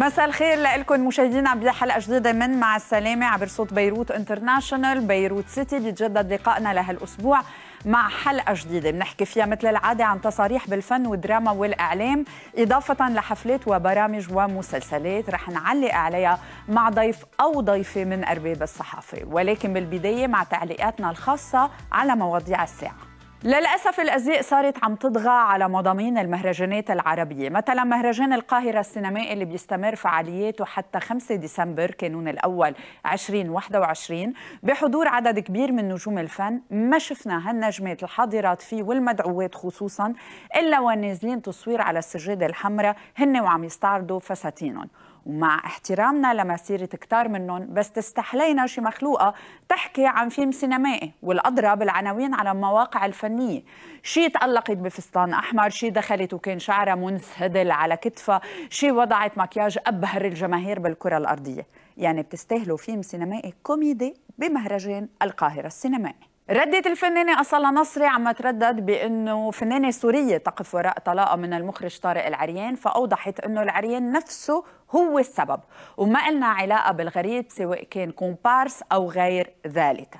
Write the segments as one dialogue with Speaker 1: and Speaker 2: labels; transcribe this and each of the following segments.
Speaker 1: مساء الخير لكم مشاهدينا بحلقه جديده من مع السلامه عبر صوت بيروت انترناشونال بيروت سيتي بيتجدد لقائنا لهالاسبوع مع حلقه جديده بنحكي فيها مثل العاده عن تصاريح بالفن والدراما والاعلام اضافه لحفلات وبرامج ومسلسلات رح نعلق عليها مع ضيف او ضيفه من ارباب الصحافه ولكن بالبدايه مع تعليقاتنا الخاصه على مواضيع الساعه للأسف الأزياء صارت عم تطغى على مضامين المهرجانات العربية مثلا مهرجان القاهرة السينمائي اللي بيستمر فعالياته حتى 5 ديسمبر كانون الأول 2021 بحضور عدد كبير من نجوم الفن ما شفنا هالنجمات الحاضرات فيه والمدعوات خصوصا إلا ونازلين تصوير على السجادة الحمراء هن وعم يستعرضوا فساتينهم ومع احترامنا لمسيرة كتار منهم بس تستحلينا شي مخلوقة تحكي عن فيلم سينمائي والأدرى بالعناوين على المواقع الفنية شي تألقت بفستان أحمر شي دخلت وكان شعرها منسهدل على كتفها شي وضعت مكياج أبهر الجماهير بالكرة الأرضية يعني بتستاهلوا فيلم سينمائي كوميدي بمهرجان القاهرة السينمائي ردت الفنانة أصالة نصري عم تردد بأنه فنانة سورية تقف وراء طلاقة من المخرج طارق العريان فأوضحت أنه العريان نفسه هو السبب وما لنا علاقة بالغريب سواء كان كومبارس أو غير ذلك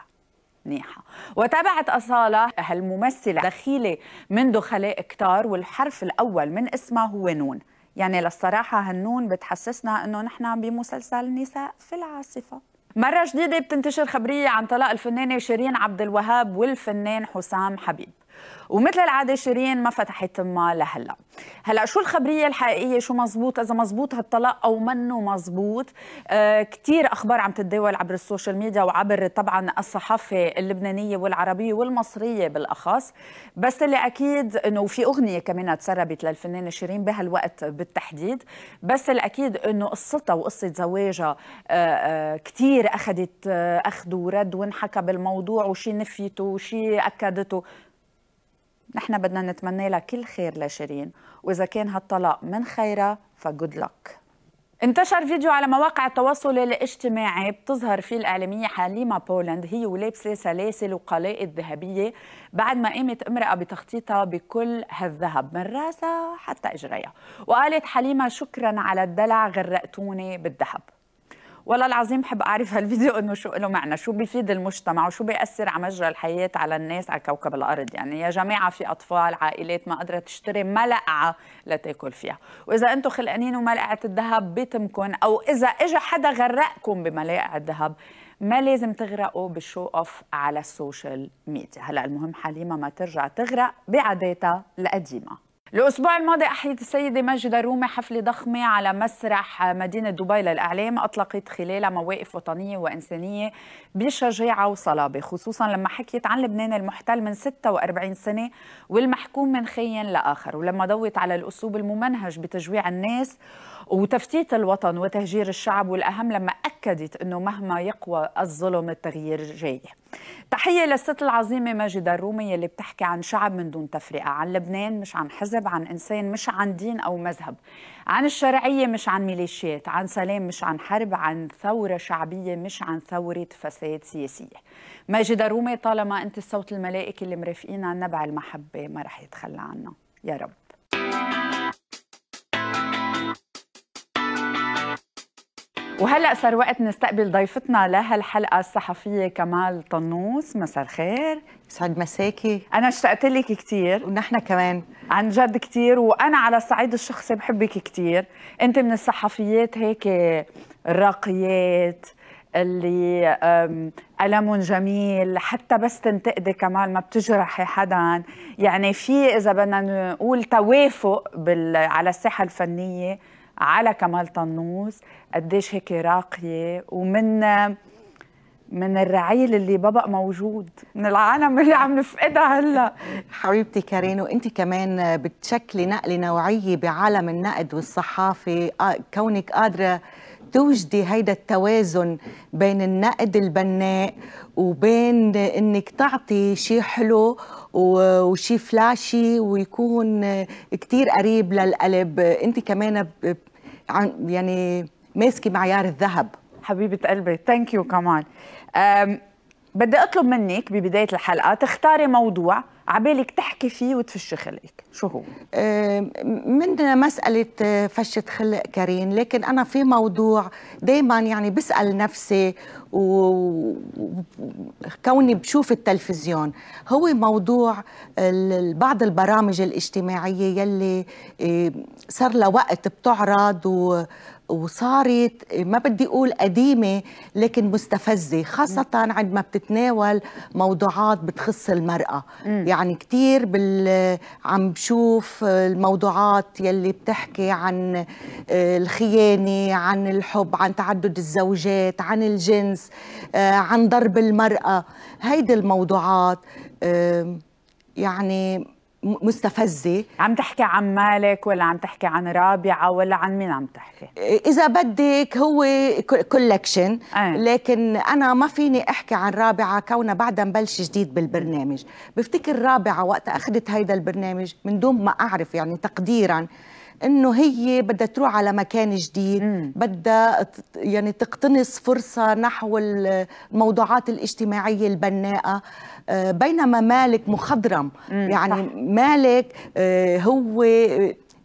Speaker 1: منيحة وتابعت أصالة هالممثلة دخيلة من دخلاء كتار والحرف الأول من اسمها هو نون يعني للصراحة هالنون بتحسسنا أنه نحن بمسلسل نساء في العاصفة مرة جديدة بتنتشر خبرية عن طلاق الفنانة شيرين عبد الوهاب والفنان حسام حبيب ومثل العاده شيرين ما فتحت ما لهلا هلا شو الخبريه الحقيقيه شو مزبوط اذا مزبوط هالطلاق او منه مزبوط آه كثير اخبار عم تتداول عبر السوشيال ميديا وعبر طبعا الصحافه اللبنانيه والعربيه والمصريه بالاخص بس اللي اكيد انه في اغنيه كمان تسربت للفنانه شيرين بهالوقت بالتحديد بس الاكيد انه قصتها وقصه زواجها آه آه كثير اخذت آه، اخذ ورد وانحكى بالموضوع وشي نفيته وشي اكدته نحن بدنا نتمنى لها كل خير لشيرين واذا كان هالطلاق من خيرها فجود لك انتشر فيديو على مواقع التواصل الاجتماعي بتظهر فيه الإعلامية حليمة بولند هي ولابسة سلاسل وقلائد ذهبية بعد ما قامت امرأة بتخطيطها بكل هالذهب من راسها حتى إجريها وقالت حليمة شكرا على الدلع غرقتوني بالذهب والله العظيم بحب اعرف هالفيديو انه شو له معنى شو بيفيد المجتمع وشو بياثر على مجرى الحياه على الناس على كوكب الارض يعني يا جماعه في اطفال عائلات ما قادره تشتري ملقعه لتاكل فيها واذا انتم خلقانين وملقعه الذهب بيتمكن او اذا اجى حدا غرقكم بملاقع الذهب ما لازم تغرقوا بالشو اوف على السوشيال ميديا هلا المهم حليمه ما ترجع تغرق بعاداتها القديمه الأسبوع الماضي أحيت السيدة ماجدة رومي حفلة ضخمة على مسرح مدينة دبي للإعلام أطلقت خلالها مواقف وطنية وإنسانية بشجاعة وصلابة خصوصا لما حكيت عن لبنان المحتل من 46 سنة والمحكوم من خين لآخر ولما ضوت على الأسلوب الممنهج بتجويع الناس وتفتيت الوطن وتهجير الشعب والأهم لما أكدت أنه مهما يقوى الظلم التغيير جاي تحية للست العظيمة ماجدة الرومي اللي بتحكي عن شعب من دون تفرقة عن لبنان مش عن حزب عن إنسان مش عن دين أو مذهب عن الشرعية مش عن ميليشيات عن سلام مش عن حرب عن ثورة شعبية مش عن ثورة فساد سياسية ماجدة الرومي طالما أنت الصوت الملائكي اللي مرافقين عن نبع المحبة ما رح يتخلى عنه يا رب وهلا صار وقت نستقبل ضيفتنا لهالحلقه الصحفيه كمال طنوس مساء الخير يسعد مساكي انا اشتقت لك كثير ونحن كمان عن جد كثير وانا على الصعيد الشخصي بحبك كثير انت من الصحفيات هيك الراقيات اللي ألم جميل حتى بس تنتقدي كمان ما بتجرحي حدا يعني في إذا بدنا نقول توافق على الساحة الفنية على كمال طنوس قديش هيك راقيه ومن من الرعيل اللي بابا موجود
Speaker 2: من العالم اللي عم نفقدها هلا حبيبتي كارين وانت كمان بتشكلي نقله نوعيه بعالم النقد والصحافه كونك قادره توجدي هيدا التوازن بين النقد البناء وبين انك تعطي شيء حلو وشي فلاشي ويكون كتير قريب للقلب انت كمان يعني ماسكه معيار الذهب حبيبه قلبي ثانك يو
Speaker 1: كمان بدي اطلب منك ببدايه الحلقه تختاري موضوع عبالك
Speaker 2: تحكي فيه وتفشي خلقك شو هو من مسألة أه، فشة خلق كريم لكن أنا في موضوع دايما يعني بسأل نفسي وكوني بشوف التلفزيون هو موضوع بعض البرامج الاجتماعية يلي صار لها وقت بتعرض و وصارت ما بدي اقول قديمه لكن مستفزه خاصه عندما بتتناول موضوعات بتخص المراه م. يعني كثير بال عم بشوف الموضوعات يلي بتحكي عن آه، الخيانه عن الحب عن تعدد الزوجات عن الجنس آه، عن ضرب المراه هيدي الموضوعات يعني مستفزة عم تحكي عن مالك ولا عم تحكي عن رابعة ولا عن مين عم تحكي؟ إذا بدك هو كولكشن آه. لكن أنا ما فيني أحكي عن رابعة كونها بعدها مبلش جديد بالبرنامج بفتكر رابعة وقت أخذت هيدا البرنامج من دون ما أعرف يعني تقديراً انه هي بدها تروح على مكان جديد بدها يعني تقتنص فرصه نحو الموضوعات الاجتماعيه البناءه آه، بينما مالك مخضرم يعني صح. مالك آه، هو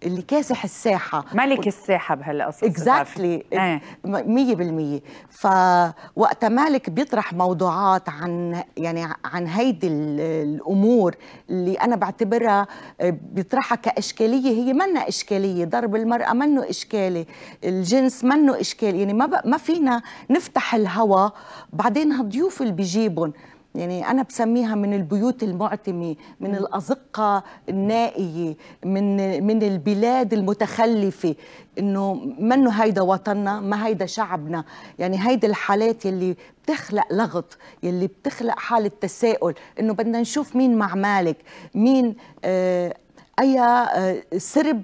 Speaker 2: اللي كاسح الساحه ملك الساحه بهالقصص اكزاكتلي اكزاكتلي 100% فوقت مالك بيطرح موضوعات عن يعني عن هيدي الامور اللي انا بعتبرها آه، بيطرحها كاشكاليه هي منا اشكاليه ضرب المراه منه اشكالي الجنس منه اشكالي يعني ما ما فينا نفتح الهواء بعدين هالضيوف اللي بيجيبهم يعني أنا بسميها من البيوت المعتمة من الأزقة النائية من من البلاد المتخلفة إنه منه هيدا وطننا ما هيدا شعبنا يعني هيدي الحالات يلي بتخلق لغط يلي بتخلق حالة تساؤل إنه بدنا نشوف مين مع مالك مين آه أي آه، سرب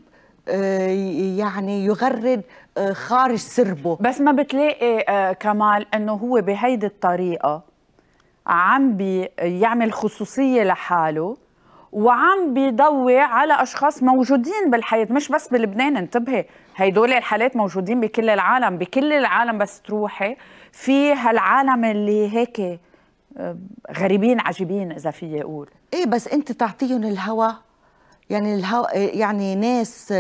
Speaker 2: آه، يعني يغرد آه، خارج سربه بس ما بتلاقي كمال انه هو بهيدي
Speaker 1: الطريقه عم بيعمل خصوصيه لحاله وعم بيضوي على اشخاص موجودين بالحياه مش بس بلبنان انتبهي هيدول الحالات موجودين بكل العالم بكل العالم بس تروحي في هالعالم
Speaker 2: اللي هيك آه، غريبين عجيبين اذا في يقول ايه بس انت تعطيهم الهوى يعني الهو... يعني ناس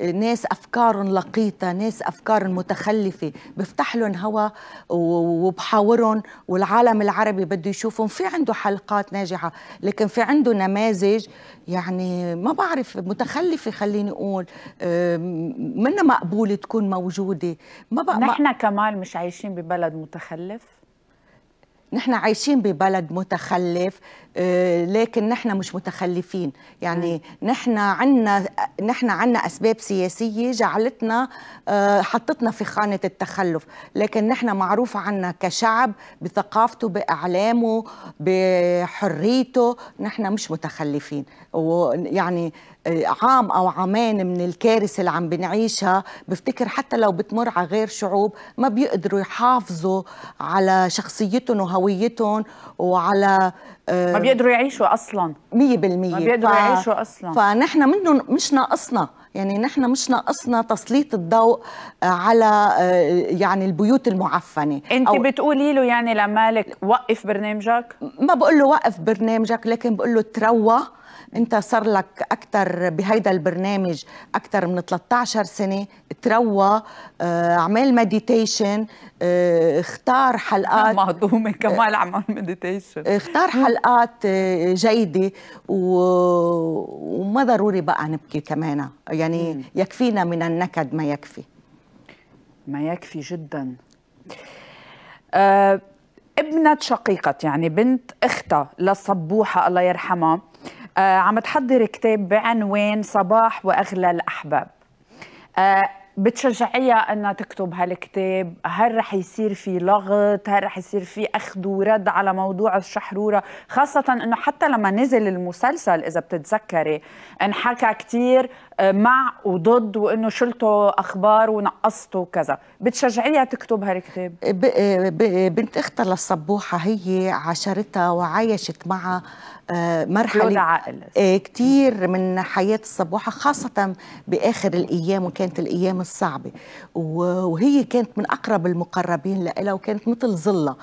Speaker 2: ناس افكار لقيطه ناس افكار متخلفه بفتح لهم هوا وبحاورهم والعالم العربي بده يشوفهم في عنده حلقات ناجحه لكن في عنده نماذج يعني ما بعرف متخلفه خليني اقول منا مقبوله تكون موجوده ما بقى نحن كمال مش عايشين ببلد متخلف نحن عايشين ببلد متخلف آه، لكن نحن مش متخلفين يعني نحن عنا نحن عنا اسباب سياسيه جعلتنا آه، حطتنا في خانه التخلف لكن نحن معروف عنا كشعب بثقافته باعلامه بحريته نحن مش متخلفين ويعني آه، عام او عامين من الكارثه اللي عم بنعيشها بفتكر حتى لو بتمر على غير شعوب ما بيقدروا يحافظوا على شخصيتهم وهويتهم وعلى ما بيقدروا
Speaker 1: يعيشوا اصلا
Speaker 2: 100% ما بيقدروا ف... يعيشوا اصلا فنحن منهم مش ناقصنا يعني نحن مش ناقصنا تسليط الضوء آه، على آه، يعني البيوت المعفنه انت أو
Speaker 1: بتقولي له يعني
Speaker 2: لمالك وقف برنامجك ما بقول له وقف برنامجك لكن بقول له تروى انت صار لك اكثر بهيدا البرنامج اكثر من 13 سنه تروى اعمل آه، مديتيشن آه، اختار حلقات مهضومه آه، كمان
Speaker 1: اعمل مديتيشن
Speaker 2: اختار حلقات جيده و... وما ضروري بقى نبكي كمان يعني يكفينا من النكد ما يكفي ما يكفي جدا أه
Speaker 1: ابنة شقيقة يعني بنت اختها لصبوحة الله يرحمها آه، عم تحضر كتاب بعنوان صباح واغلى الاحباب آه، بتشجعيها انها تكتب هالكتاب هل رح يصير في لغط هل رح يصير في اخذ ورد على موضوع الشحروره خاصه انه حتى لما نزل المسلسل اذا بتتذكري انحكى كثير آه، مع وضد وانه شلتوا
Speaker 2: اخبار ونقصتوا كذا بتشجعيها تكتب هالكتاب آه، آه، بنت اختها للصبوحه هي عاشرتها وعايشت معها مرحله كثير من حياه الصبوحه خاصه باخر الايام وكانت الايام الصعبه وهي كانت من اقرب المقربين لها وكانت مثل ظله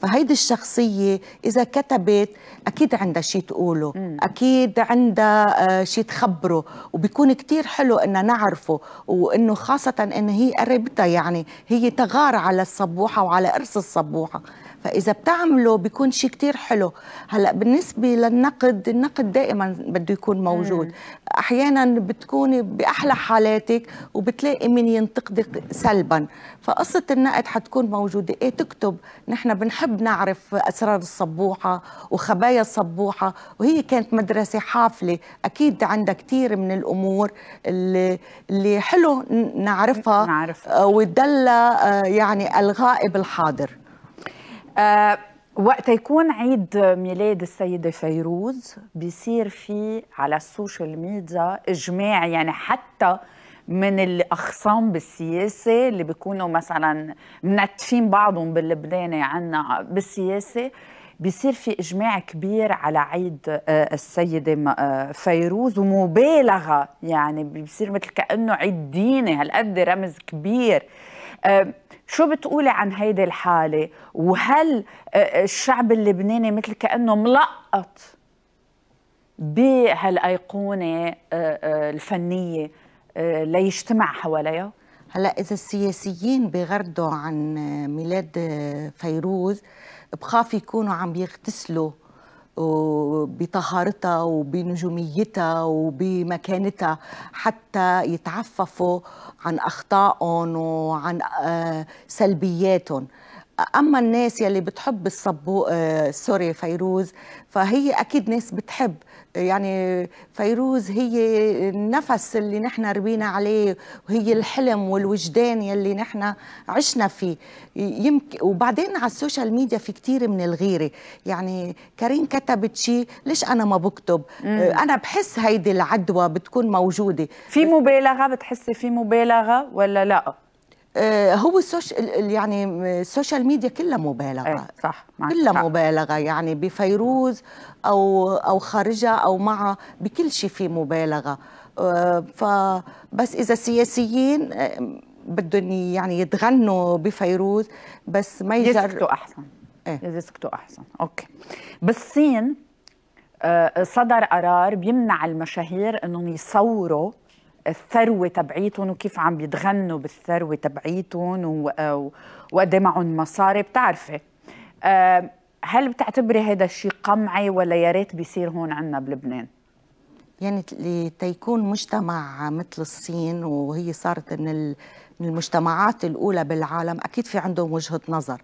Speaker 2: فهيدي الشخصية إذا كتبت أكيد عندها شيء تقوله مم. أكيد عندها آه، شيء تخبره وبيكون كتير حلو إن نعرفه وإنه خاصة إن هي قريبتها يعني هي تغار على الصبوحة وعلى إرث الصبوحة فاذا بتعمله بيكون شيء كتير حلو هلا بالنسبه للنقد النقد دائما بده يكون موجود مم. احيانا بتكوني باحلى حالاتك وبتلاقي من ينتقدك سلبا فقصه النقد حتكون موجوده ايه تكتب نحن بنحب نعرف اسرار الصبوحه وخبايا الصبوحه وهي كانت مدرسه حافله اكيد عندها كثير من الامور اللي اللي حلو نعرفها نعرف. آه، وتدلى آه، يعني الغائب الحاضر
Speaker 1: آه، وقت يكون عيد ميلاد السيدة فيروز بيصير في على السوشيال ميديا إجماع يعني حتى من الأخصام بالسياسة اللي بيكونوا مثلا منتفين بعضهم باللبناني عنا بالسياسة بيصير في إجماع كبير على عيد آه، السيدة آه، فيروز ومبالغة يعني بيصير مثل كأنه عيد ديني هالقد رمز كبير شو بتقولي عن هيدي الحالة وهل آه، آه، الشعب اللبناني مثل كأنه ملقط بهالأيقونة آه، الفنية ليجتمع حواليها؟
Speaker 2: هلا إذا السياسيين بيغردوا عن ميلاد فيروز بخاف يكونوا عم يغتسلوا بطهارتها وبنجوميتها وبمكانتها حتى يتعففوا عن أخطائهم وعن آه، سلبياتهم اما الناس يلي بتحب الصبو آه، سوري فيروز فهي اكيد ناس بتحب يعني فيروز هي النفس اللي نحن ربينا عليه وهي الحلم والوجدان يلي نحن عشنا فيه يمكن وبعدين على السوشيال ميديا في كتير من الغيره يعني كريم كتبت شيء ليش انا ما بكتب مم. أه، انا بحس هيدي العدوى بتكون موجوده في مبالغه بتحسي في مبالغه ولا لا آه، هو السوشيال يعني السوشيال ميديا كلها مبالغه ايه صح كلها صح. مبالغه يعني بفيروز او او خارجها او معها بكل شيء في مبالغه آه، فبس اذا سياسيين آه، بدهم يعني يتغنوا بفيروز بس ما يجر يسكتوا احسن ايه يسكتوا احسن اوكي بالصين صدر قرار
Speaker 1: بيمنع المشاهير انهم يصوروا الثروه تبعيتهم وكيف عم بيتغنوا بالثروه تبعيتهم آه، وقد إيه معهم مصاري بتعرفي آه، هل بتعتبري هذا الشيء قمعي ولا يا ريت بيصير هون عندنا بلبنان؟
Speaker 2: يعني لتيكون مجتمع مثل الصين وهي صارت من المجتمعات الاولى بالعالم اكيد في عندهم وجهه نظر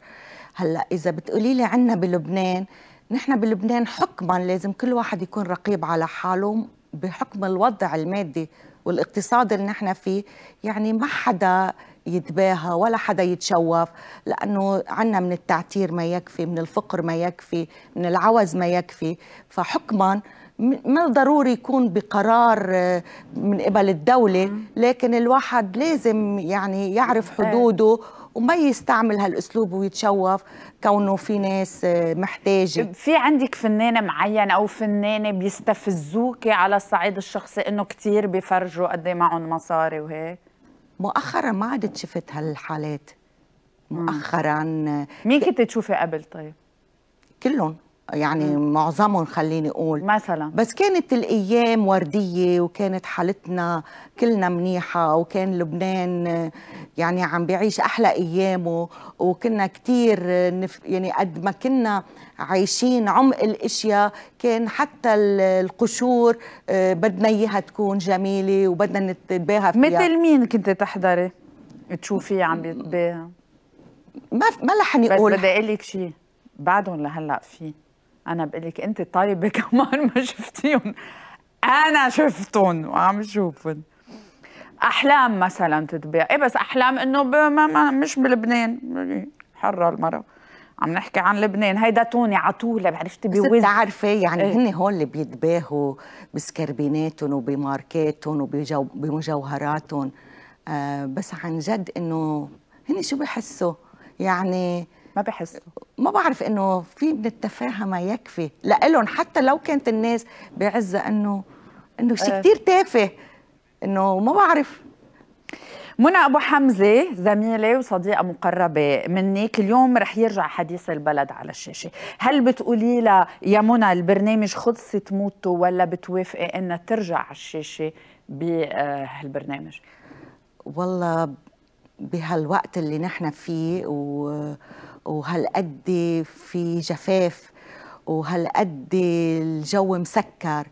Speaker 2: هلا اذا بتقولي لي عندنا بلبنان نحن بلبنان حكما لازم كل واحد يكون رقيب على حاله بحكم الوضع المادي والاقتصاد اللي نحن فيه يعني ما حدا يتباهى ولا حدا يتشوف لأنه عنا من التعتير ما يكفي من الفقر ما يكفي من العوز ما يكفي فحكما ما ضروري يكون بقرار آه، من قبل الدولة لكن الواحد لازم يعني يعرف حدوده وما يستعمل هالاسلوب ويتشوف كونه في ناس آه، محتاجه في عندك فنانه معين او فنانه بيستفزوكي
Speaker 1: على الصعيد الشخصي انه كثير بيفرجوا قد ايه معهم مصاري وهيك
Speaker 2: مؤخرا ما عدت شفت هالحالات مؤخرا آه، مين كنت تشوفي قبل طيب كلهم يعني معظمهم خليني اقول مثلا بس كانت الايام ورديه وكانت حالتنا كلنا منيحه وكان لبنان يعني عم بيعيش احلى ايامه وكنا كثير يعني قد ما كنا عايشين عمق الاشياء كان حتى القشور آه، بدنا اياها تكون جميله وبدنا نتباهى فيها مثل مين كنت تحضري تشوفيه عم بيتباهى ما ما لحن اقول بس بدي اقول لك شيء
Speaker 1: بعدهم لهلا في انا بقول لك انت طالبه كمان ما شفتيهم انا شفتهم وعم شوفهم احلام مثلا تتباع ايه بس احلام انه ما ما مش بلبنان حره المره عم نحكي عن لبنان هيدا توني عطوله عرفتي بوز بس بتعرفي يعني ايه؟ هن
Speaker 2: هول اللي بيتباهوا بسكربيناتهم وبماركاتهم وبمجوهراتهم آه بس عن جد انه هن شو بحسوا يعني ما بحسوا ما بعرف انه في من التفاهه ما يكفي لإلهم حتى لو كانت الناس بعزه انه انه شيء آه. كثير تافه انه ما بعرف منى ابو
Speaker 1: حمزه زميله وصديقه مقربه منك اليوم رح يرجع حديث البلد على الشاشه هل بتقولي لها يا منى البرنامج خلص تموتوا ولا بتوافقي
Speaker 2: انها ترجع على
Speaker 1: الشاشه بهالبرنامج
Speaker 2: آه، والله بهالوقت اللي نحن فيه و وهالقد في جفاف وهالقد الجو مسكر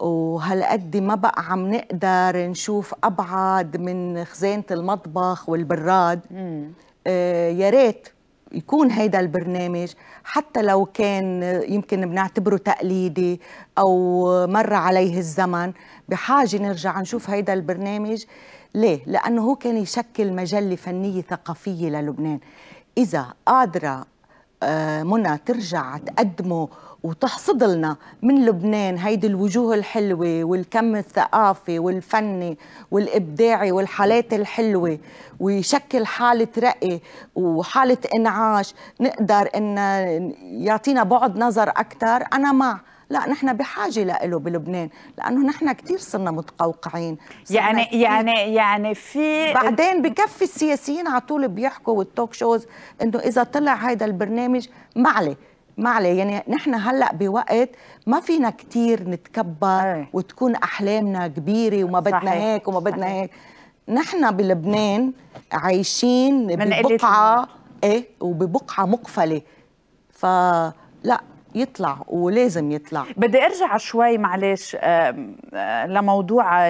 Speaker 2: وهالقد ما بقى عم نقدر نشوف ابعد من خزانه المطبخ والبراد آه يا ريت يكون هيدا البرنامج حتى لو كان يمكن بنعتبره تقليدي او مر عليه الزمن بحاجه نرجع نشوف هيدا البرنامج ليه؟ لانه هو كان يشكل مجله فنيه ثقافيه للبنان، إذا قادرة آه، منى ترجع تقدمه وتحصد لنا من لبنان هيدي الوجوه الحلوة والكم الثقافي والفني والإبداعي والحالات الحلوة ويشكل حالة رقي وحالة إنعاش نقدر إن يعطينا بعد نظر أكثر أنا مع لا نحن بحاجه له بلبنان لانه نحن كثير صرنا متقوقعين صرنا يعني كتير. يعني يعني في بعدين بكفي السياسيين على طول بيحكوا والتوك شوز انه اذا طلع هيدا البرنامج معلي معلي يعني نحن هلا بوقت ما فينا كثير نتكبر إيه. وتكون احلامنا كبيره وما بدنا صحيح. هيك وما بدنا صحيح. هيك نحن بلبنان عايشين ببقعه ايه وببقعه مقفله فلا يطلع ولازم يطلع بدي ارجع شوي معلش
Speaker 1: لموضوع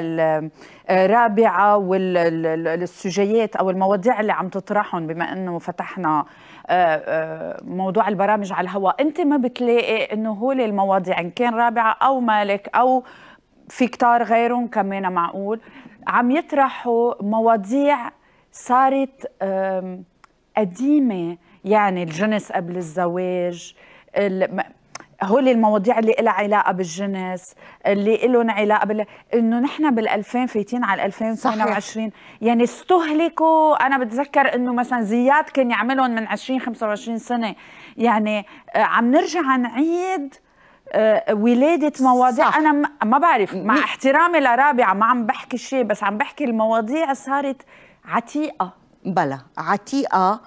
Speaker 1: الرابعه آه، والسجيات او المواضيع اللي عم تطرحهم بما انه فتحنا آه، آه، موضوع البرامج على الهواء انت ما بتلاقي انه هو المواضيع ان كان رابعه او مالك او في كتار غيرهم كمان معقول عم يطرحوا مواضيع صارت قديمه يعني الجنس قبل الزواج هول المواضيع اللي لها علاقه بالجنس اللي لهم علاقه بال انه نحن بال2000 فايتين على 2022 يعني استهلكوا انا بتذكر انه مثلا زياد كان يعملهم من 20 25 سنه يعني آه، عم نرجع نعيد آه، ولادة مواضيع صح. أنا ما بعرف
Speaker 2: مع احترامي لرابعة ما عم بحكي شيء بس عم بحكي المواضيع صارت عتيقة بلا عتيقة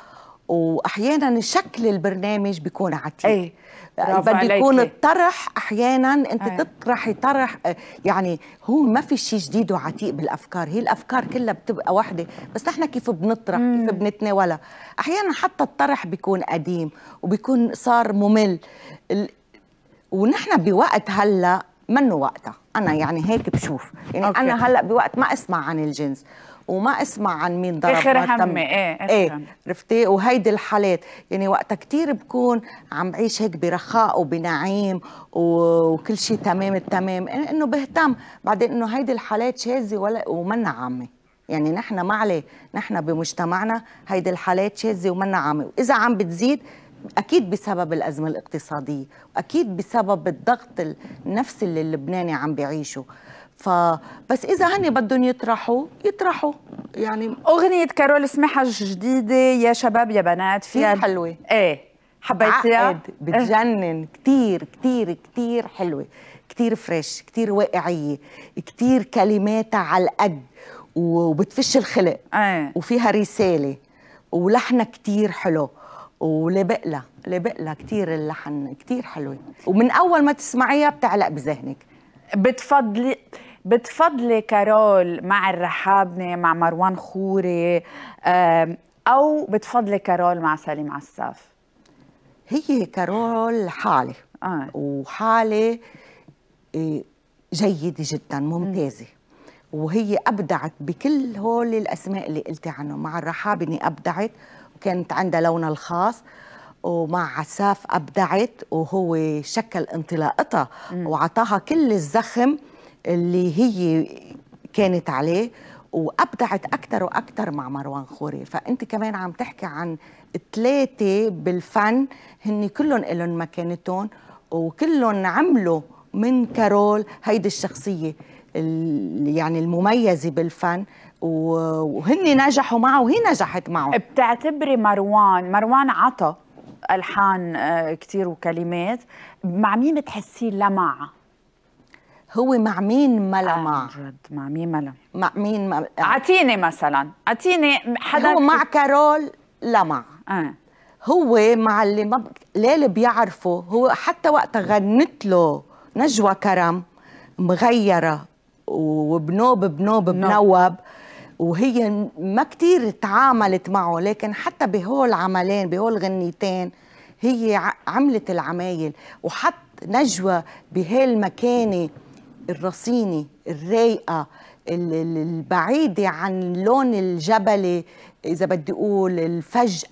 Speaker 2: واحيانا شكل البرنامج بيكون عتيق أيه. بده يكون الطرح احيانا انت أيه. تطرحي طرح آه، يعني هو ما في شيء جديد وعتيق بالافكار هي الافكار كلها بتبقى واحده بس نحن كيف بنطرح مم. كيف بنتناولها احيانا حتى الطرح بيكون قديم وبيكون صار ممل ال... ونحن بوقت هلا منه وقتها انا يعني هيك بشوف يعني أوكي. انا هلا بوقت ما اسمع عن الجنس وما اسمع عن مين ضرب اخر همي ايه اخر ايه, إيه، عرفتي وهيدي الحالات يعني وقتها كثير بكون عم بعيش هيك برخاء وبنعيم وكل شيء تمام التمام انه بهتم بعدين انه هيدي الحالات شاذه ولا ومنا عامه يعني نحن ما عليه نحن بمجتمعنا هيدي الحالات شاذه ومنا عامه واذا عم بتزيد اكيد بسبب الازمه الاقتصاديه واكيد بسبب الضغط النفسي اللي اللبناني عم بيعيشه فبس اذا هن بدهم يطرحوا يطرحوا يعني اغنيه كارول اسمها جديده يا شباب يا بنات فيها حلوه ايه حبيتيها عقد بتجنن كتير كتير كتير حلوه كتير فريش كتير واقعيه كتير كلماتها على القد وبتفش الخلق ايه. وفيها رساله ولحنها كتير حلو لبق لها كتير اللحن كتير حلوة ومن أول ما تسمعيها بتعلق بذهنك بتفضلي
Speaker 1: بتفضلي كارول مع الرحابنه مع مروان خوري او بتفضلي كارول مع سليم عساف
Speaker 2: هي كارول حاله آه. وحاله إيه، جيده جدا ممتازه م. وهي ابدعت بكل هول الاسماء اللي قلتي عنهم مع الرحابنة ابدعت وكانت عندها لونها الخاص ومع عساف ابدعت وهو شكل انطلاقتها وعطاها كل الزخم اللي هي كانت عليه وابدعت اكثر واكثر مع مروان خوري فانت كمان عم تحكي عن ثلاثه بالفن هن كلهم لهم مكانتهم وكلهم عملوا من كارول هيدي الشخصيه يعني المميزه بالفن وهن نجحوا معه وهي نجحت معه بتعتبري مروان مروان عطى الحان آه،
Speaker 1: كثير وكلمات مع مين بتحسيه لمع هو مع مين
Speaker 2: ملا مع جد مع مين ملا مع مين ملا اعطيني مثلا اعطيني حدا هو مع كارول لمع آه. هو مع اللي ما ليل بيعرفه هو حتى وقت غنت له نجوى كرم مغيره وبنوب بنوب بنوب وهي ما كتير تعاملت معه لكن حتى بهول عملين بهول غنيتين هي عملت العمايل وحط نجوى بهالمكانه الرصينة الرايقه البعيده عن لون الجبلي اذا بدي اقول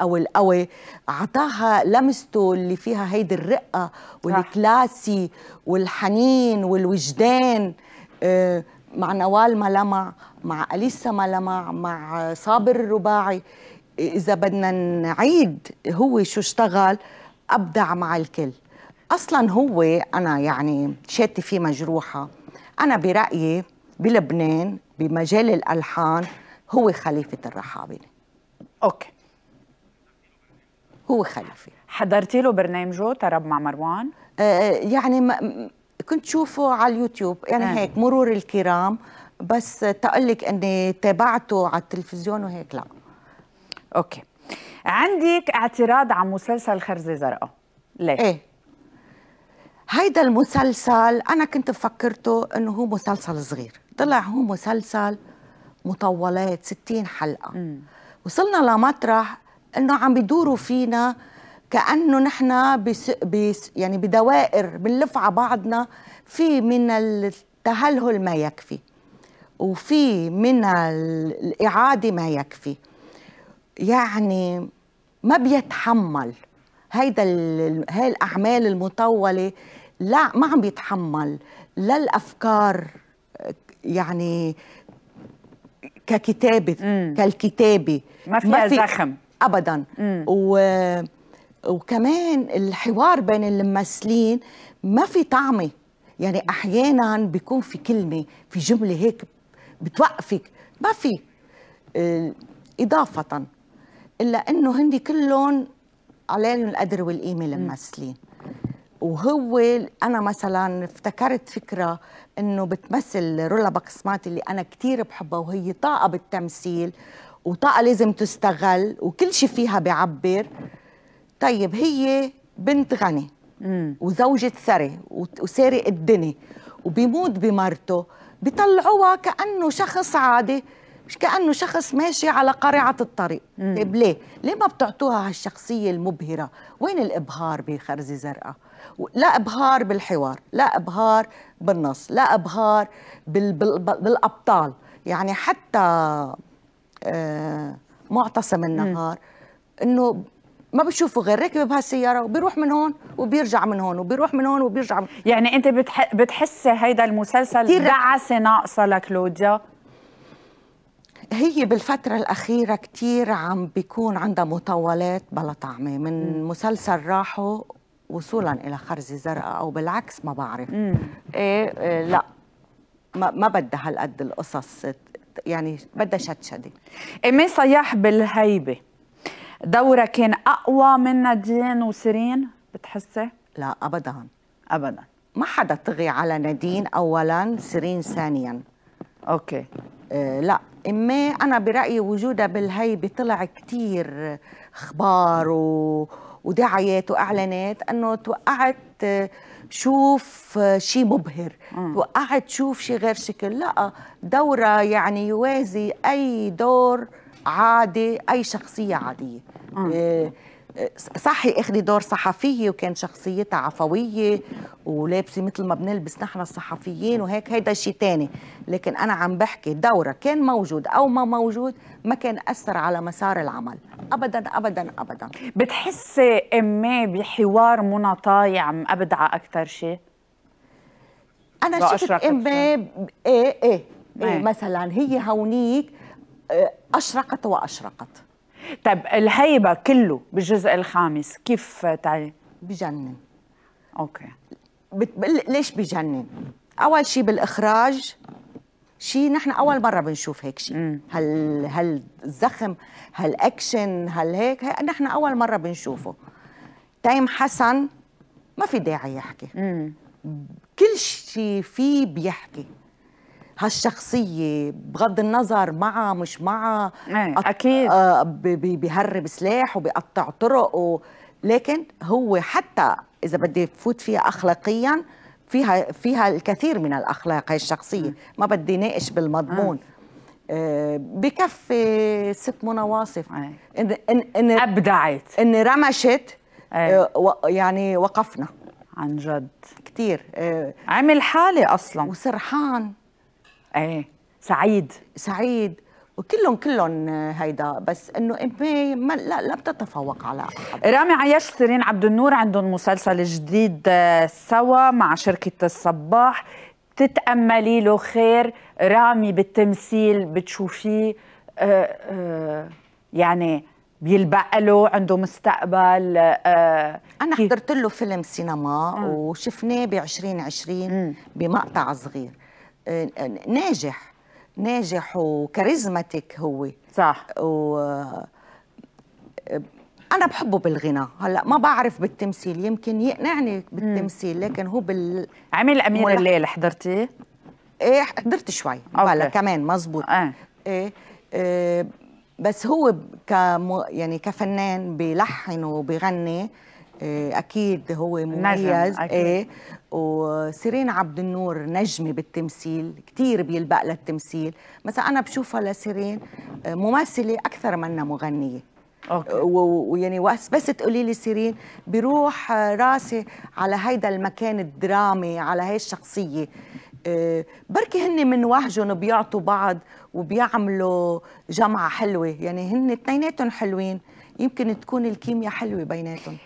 Speaker 2: أو القوي اعطاها لمسته اللي فيها هيدي الرقه والكلاسي والحنين والوجدان آه، مع نوال ما لمع مع اليسا ما لمع مع صابر الرباعي اذا بدنا نعيد هو شو اشتغل ابدع مع الكل اصلا هو انا يعني شاتي فيه مجروحه أنا برأيي بلبنان بمجال الألحان هو خليفة الرحابنة أوكي هو خليفة حضرتي له برنامجه طرب مع مروان؟ آه, آه، يعني ما كنت شوفه على اليوتيوب يعني نعم. هيك مرور الكرام بس تقلك أني تابعته على التلفزيون وهيك لا أوكي عندك اعتراض عن مسلسل خرزة زرقاء ليه؟ ايه هيدا المسلسل انا كنت فكرته انه هو مسلسل صغير طلع هو مسلسل مطولات 60 حلقه م. وصلنا لمطرح انه عم بيدوروا فينا كانه نحن بس بس يعني بدوائر بنلف على بعضنا في من التهلهل ما يكفي وفي من الاعاده ما يكفي يعني ما بيتحمل هيدا هاي الاعمال المطوله لا ما عم بيتحمل لا الافكار يعني ككتابه مم. كالكتابه ما فيها ما في زخم ابدا و وكمان الحوار بين الممثلين ما في طعمه يعني احيانا بيكون في كلمه في جمله هيك بتوقفك ما في آه، اضافه الا انه هن كلهم علينا القدر والقيمه للممثلين وهو انا مثلا افتكرت فكره انه بتمثل رولا بقسمات اللي انا كثير بحبها وهي طاقه بالتمثيل وطاقه لازم تستغل وكل شيء فيها بيعبر طيب هي بنت غني وزوجة ثري وسارق الدنيا وبيموت بمرته بيطلعوها كأنه شخص عادي مش كانه شخص ماشي على قارعه الطريق طيب ليه ليه ما بتعطوها هالشخصيه المبهره وين الابهار بخرزه زرقاء لا ابهار بالحوار لا ابهار بالنص لا ابهار بال... بال... بالابطال يعني حتى آه معتصم النهار انه ما بشوفه غير ركب بهالسياره وبيروح من هون وبيرجع من هون وبيروح من هون وبيرجع من يعني انت بتح... بتحسي هيدا المسلسل دعسه ناقصه لكلوديا هي بالفترة الأخيرة كتير عم بيكون عندها مطولات بلا طعمة من م. مسلسل راحوا وصولا إلى خرزة زرقاء أو بالعكس ما بعرف م. إيه, إيه لا ما, ما بدها هالقد القصص يعني بدها شتشدي إيمي صياح بالهيبة دورها كان أقوى من نادين وسيرين بتحسي؟ لا أبدا أبدا ما حدا طغي على نادين أولا سيرين ثانيا أوكي آه لا ما انا برايي وجودها بالهيبه طلع كثير اخبار و... ودعايات واعلانات انه توقعت شوف شيء مبهر م. توقعت شوف شيء غير شكل لا دورة يعني يوازي أي دور عادي أي شخصية عادية م. صحي اخذي دور صحفيه وكان شخصيتها عفويه ولابسه مثل ما بنلبس نحن الصحفيين وهيك هيدا شيء ثاني لكن انا عم بحكي دورها كان موجود او ما موجود ما كان اثر على مسار العمل ابدا ابدا ابدا بتحسي امي بحوار منى طايع
Speaker 1: ابدع اكثر
Speaker 2: شيء انا شفت امي ايه, إيه, إيه مثلا هي هونيك آه، اشرقت واشرقت طيب الهيبه كله بالجزء الخامس كيف تعي بجنن اوكي بتقول ليش بجنن؟ اول شيء بالاخراج شيء نحن اول مره بنشوف هيك شيء هال هالزخم هالاكشن هل هيك نحن اول مره بنشوفه تايم حسن ما في داعي يحكي مم. كل شيء فيه بيحكي هالشخصيه بغض النظر معها مش معها إيه، اكيد آه بيهرب سلاح وبيقطع طرق و... لكن هو حتى اذا بدي فوت فيها اخلاقيا فيها فيها الكثير من الاخلاق هاي الشخصيه ما بدي ناقش بالمضمون آه بكفي ست منى واصف إيه. إن, إن, إن ابدعت ان رمشت إيه. آه يعني وقفنا عن جد كثير آه عمل حالي اصلا وسرحان ايه سعيد سعيد وكلهم كلهم آه، هيدا بس
Speaker 1: انه ما لا لا بتتفوق على أحد. رامي عياش سيرين عبد النور عندهم مسلسل جديد آه، سوا مع شركه الصباح بتتاملي له خير رامي بالتمثيل بتشوفيه آه،
Speaker 2: يعني بيلبق له عنده مستقبل انا حضرت له فيلم سينما وشفناه ب 2020 بمقطع صغير ناجح ناجح وكاريزماتيك هو صح و انا بحبه بالغناء هلا ما بعرف بالتمثيل يمكن يقنعني بالتمثيل لكن هو بال عمل امير الليل حضرتيه ايه حضرت شوي هلا كمان مزبوط آه. ايه, آه بس هو كم يعني كفنان وبغني آه آه، اكيد هو مميز ايه وسيرين عبد النور نجمه بالتمثيل كثير بيلبق للتمثيل مثلا انا بشوفها لسيرين آه، ممثله اكثر منها مغنيه اوكي ويعني بس تقولي لي سيرين بروح راسي على هيدا المكان الدرامي على هي الشخصيه آه، بركي هن من وهجهم بيعطوا بعض وبيعملوا جمعه حلوه يعني هن اثنيناتهم حلوين يمكن تكون الكيمياء حلوه بيناتهم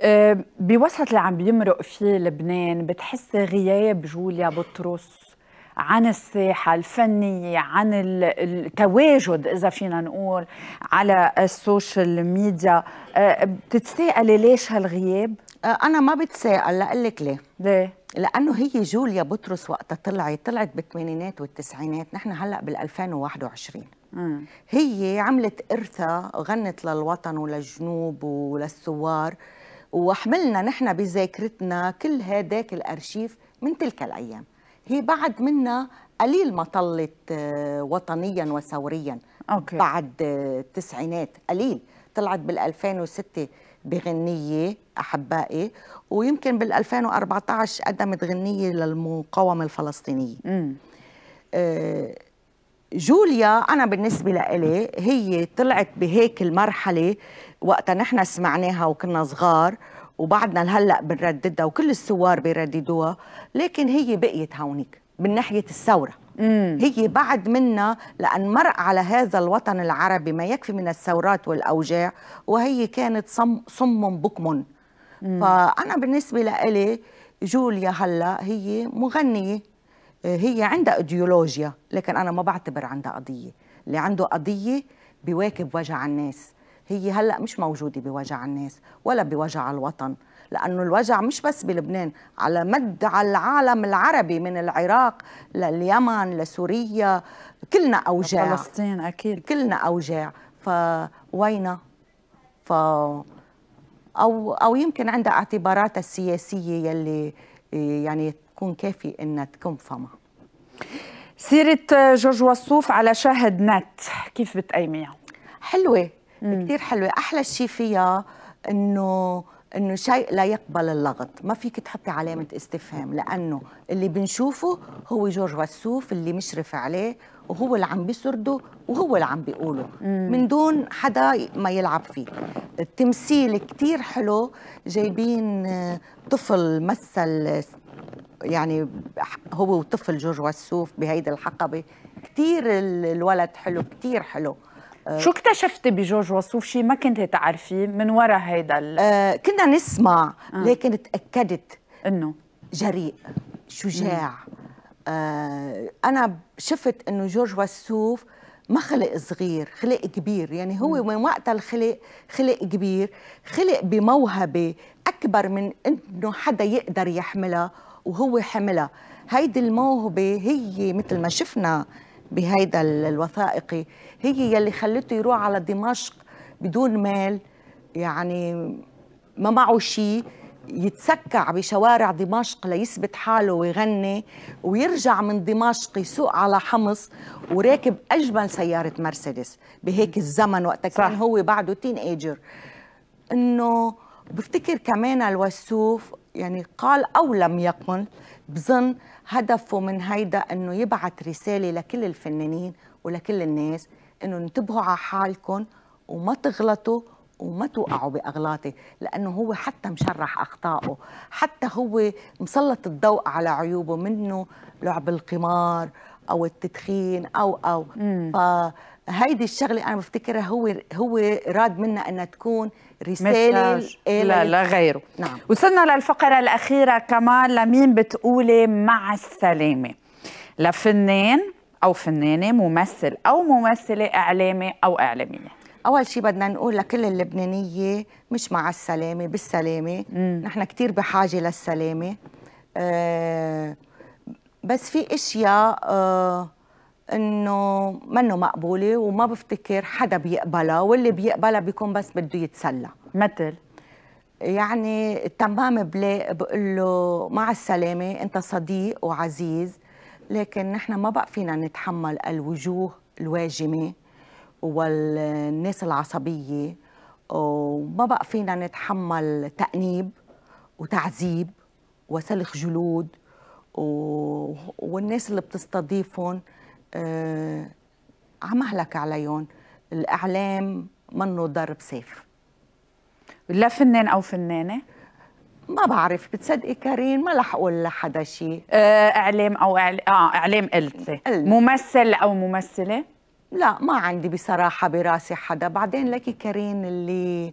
Speaker 2: آه، بوسط
Speaker 1: اللي عم بيمرق فيه لبنان بتحس غياب جوليا بطرس عن الساحة الفنية عن التواجد إذا فينا نقول
Speaker 2: على السوشيال ميديا آه، بتتساءلي ليش هالغياب؟ آه، أنا ما بتساءل لك ليه ليه؟ لأنه هي جوليا بطرس وقتها طلعت طلعت بالثمانينات والتسعينات نحن هلأ بال2021 هي عملت إرثة غنت للوطن وللجنوب وللثوار وحملنا نحن بذاكرتنا كل هداك الارشيف من تلك الايام هي بعد منا قليل ما طلت آه، وطنيا وثوريا أوكي. بعد التسعينات آه، قليل طلعت بال2006 بغنية أحبائي ويمكن بال2014 قدمت غنية للمقاومة الفلسطينية م. جوليا أنا بالنسبة لإلي هي طلعت بهيك المرحلة وقتها نحن سمعناها وكنا صغار وبعدنا لهلأ بنرددها وكل الثوار بيرددوها لكن هي بقيت هونيك من ناحية الثورة هي بعد منا لأن مر على هذا الوطن العربي ما يكفي من الثورات والأوجاع وهي كانت صم, صم بكم فأنا بالنسبة لإلي جوليا هلا هي مغنية هي عندها ايديولوجيا لكن انا ما بعتبر عندها قضيه اللي عنده قضيه بيواكب وجع الناس هي هلا مش موجوده بوجع الناس ولا بوجع الوطن لانه الوجع مش بس بلبنان على مد على العالم العربي من العراق لليمن لسوريا كلنا اوجاع فلسطين اكيد كلنا اوجاع فوينا ف او او يمكن عندها اعتباراتها السياسيه يلي يعني كون كافي انها تكون فما سيرة جورج وصوف على شاهد نت كيف بتقيميها؟ حلوة كثير حلوة أحلى شيء فيها إنه إنه شيء لا يقبل اللغط ما فيك تحطي علامة استفهام لأنه اللي بنشوفه هو جورج وصوف اللي مشرف عليه وهو اللي عم بيسرده وهو اللي عم بيقوله مم. من دون حدا ما يلعب فيه التمثيل كتير حلو جايبين آه، طفل مثل يعني هو وطفل جورج وسوف بهيدي الحقبه كثير الولد حلو كثير حلو آه، شو اكتشفتي بجورج وسوف شيء ما كنت تعرفيه من ورا هيدا ال... آه كنا نسمع آه. لكن تاكدت انه جريء شجاع آه انا شفت انه جورج وسوف ما خلق صغير خلق كبير يعني هو من وقتها الخلق خلق كبير خلق بموهبه اكبر من انه حدا يقدر يحملها وهو حملها هيدي الموهبة هي مثل ما شفنا بهيدا الوثائقي هي يلي خلته يروح على دمشق بدون مال يعني ما معه شيء يتسكع بشوارع دمشق ليثبت حاله ويغني ويرجع من دمشق يسوق على حمص وراكب اجمل سياره مرسيدس بهيك الزمن وقتها كان هو بعده تين ايجر انه بفتكر كمان الوسوف يعني قال أو لم يقل بظن هدفه من هيدا أنه يبعث رسالة لكل الفنانين ولكل الناس أنه انتبهوا على حالكم وما تغلطوا وما توقعوا باغلاطي لانه هو حتى مشرح اخطائه حتى هو مسلط الضوء على عيوبه منه لعب القمار او التدخين او او فهيدي الشغله انا بفتكرها هو هو راد منا انها تكون رساله لا لا غيره نعم.
Speaker 1: وصلنا للفقره الاخيره كمان لمين بتقولي مع السلامه لفنان
Speaker 2: او فنانه ممثل او ممثله اعلامي او اعلاميه اول شيء بدنا نقول لكل اللبنانيه مش مع السلامه بالسلامه نحن كثير بحاجه للسلامه أه بس في اشياء أه انه منه مقبوله وما بفتكر حدا بيقبلها واللي بيقبلها بيكون بس بده يتسلى مثل يعني تمام بلاق بقول له مع السلامه انت صديق وعزيز لكن نحن ما بقى فينا نتحمل الوجوه الواجمه والناس العصبيه وما بقى فينا نتحمل تأنيب وتعذيب وسلخ جلود و... والناس اللي بتستضيفهم آه، عم اهلك عليهم الاعلام منه ضرب سيف لا فنان او فنانه ما بعرف بتصدقي كريم ما رح اقول لحدا شيء آه اعلام او إعل... اه اعلام قلت ممثل او ممثله لا ما عندي بصراحه براسي حدا بعدين لكي كريم اللي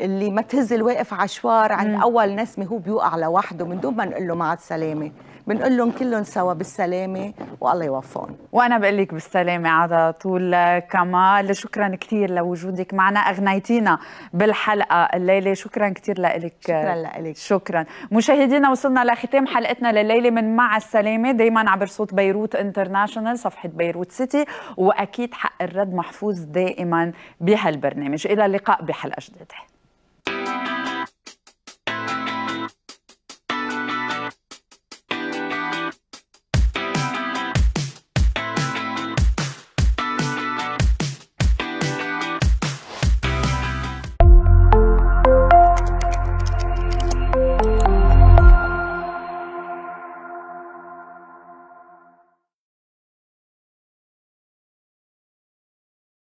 Speaker 2: اللي ما تهز الواقف عشوار عند اول نسمه هو بيوقع لوحده من دون ما نقول له مع السلامه بنقول لهم كلهم سوا بالسلامه والله يوفقهم
Speaker 1: وانا بقول لك بالسلامه على طول كمال شكرا كثير لوجودك معنا اغنيتينا بالحلقه الليله شكرا كثير لك شكرا لك شكرا مشاهدينا وصلنا لختام حلقتنا لليله من مع السلامه دائما عبر صوت بيروت انترناشونال صفحه بيروت سيتي واكيد حق الرد محفوظ دائما بهالبرنامج الى اللقاء بحلقه جديده